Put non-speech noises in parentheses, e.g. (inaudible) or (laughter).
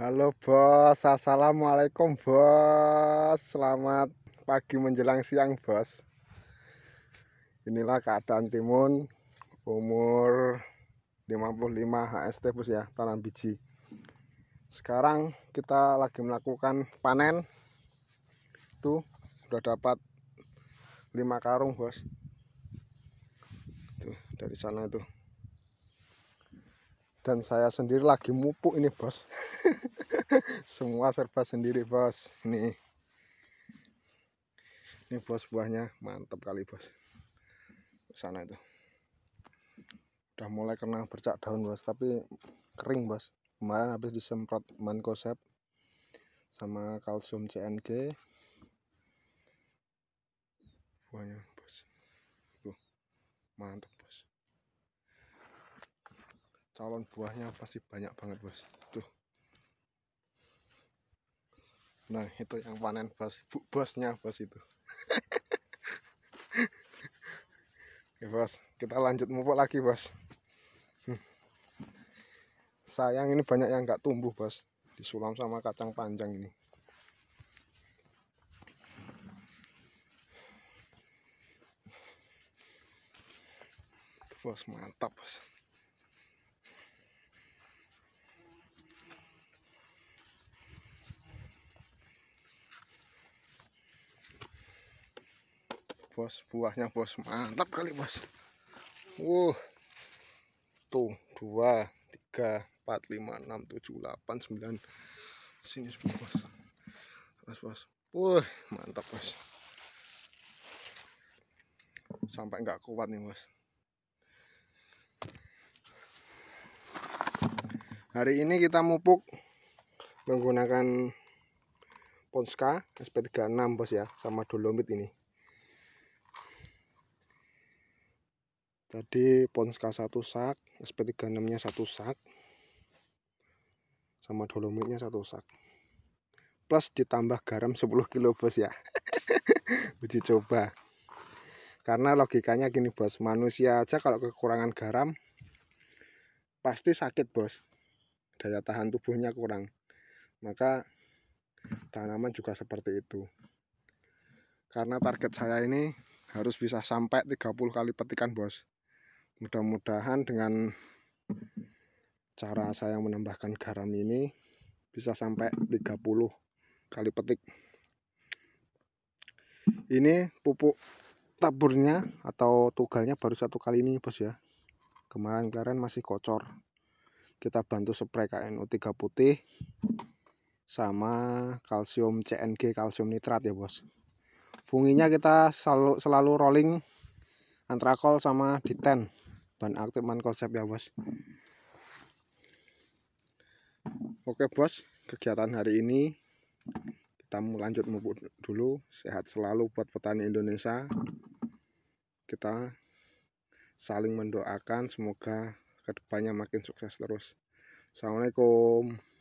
Halo bos, assalamualaikum bos. Selamat pagi menjelang siang bos. Inilah keadaan timun umur 55 HST bos ya, tanam biji. Sekarang kita lagi melakukan panen. itu sudah dapat 5 karung bos. Tuh, dari sana itu dan saya sendiri lagi mupuk ini bos (laughs) semua serba sendiri bos nih ini bos buahnya mantap kali bos sana itu udah mulai kena bercak daun bos tapi kering bos kemarin habis disemprot mankosep sama kalsium CNG buahnya bos tuh mantap calon buahnya pasti banyak banget bos tuh nah itu yang panen bos Bu, bosnya bos itu Oke (laughs) ya, bos kita lanjut mupuk lagi bos hmm. sayang ini banyak yang nggak tumbuh bos disulam sama kacang panjang ini bos mantap bos bos buahnya bos mantap kali bos wuh tuh dua tiga empat lima enam tujuh delapan sembilan sini sepuluh bos bos bos wah mantap bos sampai nggak kuat nih bos hari ini kita mupuk menggunakan Ponska SP36 bos ya sama dolomit ini tadi Ponska satu sak SP36 nya satu sak sama dolomitnya satu sak plus ditambah garam 10 kilo bos ya (laughs) uji coba karena logikanya gini bos manusia aja kalau kekurangan garam pasti sakit bos daya tahan tubuhnya kurang maka tanaman juga seperti itu karena target saya ini harus bisa sampai 30 kali petikan bos mudah-mudahan dengan cara saya menambahkan garam ini bisa sampai 30 kali petik ini pupuk taburnya atau tugalnya baru satu kali ini bos ya kemarin-kemarin masih kocor kita bantu spray kno 3 putih sama kalsium CNG kalsium nitrat ya bos funginya kita selalu, selalu rolling antrakol sama diten ban aktif man konsep ya bos hmm. oke bos kegiatan hari ini kita lanjut mumpuk dulu sehat selalu buat petani Indonesia kita saling mendoakan semoga kedepannya makin sukses terus Assalamualaikum